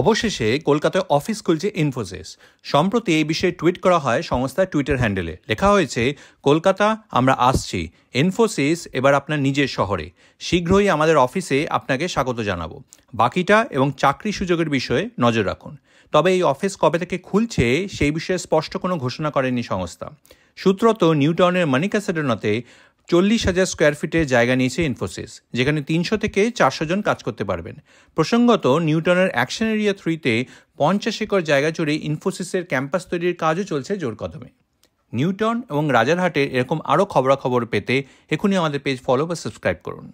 অবশেষে কলকাতায় অফিস খুলছে ইনফোসিস সম্প্রতি এই বিষয়ে টুইট করা হয় সংস্থার টুইটার হ্যান্ডেলে লেখা হয়েছে কলকাতা আমরা আসছি ইনফোসিস এবার আপনার নিজের শহরে শীঘ্রই আমাদের অফিসে আপনাকে স্বাগত জানাবো বাকিটা এবং চাকরি সুযোগের বিষয়ে নজর রাখুন তবে এই অফিস কবে থেকে খুলছে সেই বিষয়ে স্পষ্ট কোনো ঘোষণা করেনি সংস্থা সূত্রত নিউটাউনের মানিকা সেডোনাতে চল্লিশ হাজার স্কোয়ার ফিটের জায়গা নিয়েছে ইনফোসিস যেখানে তিনশো থেকে চারশো জন কাজ করতে পারবেন প্রসঙ্গত নিউটনের অ্যাকশন এরিয়া থ্রিতে পঞ্চাশ একর জায়গা জুড়ে ইনফোসিসের ক্যাম্পাস তৈরির কাজও চলছে জোর কদমে নিউটন এবং রাজারহাটের এরকম আরও খবরাখবর পেতে এখনই আমাদের পেজ ফলো বা সাবস্ক্রাইব করুন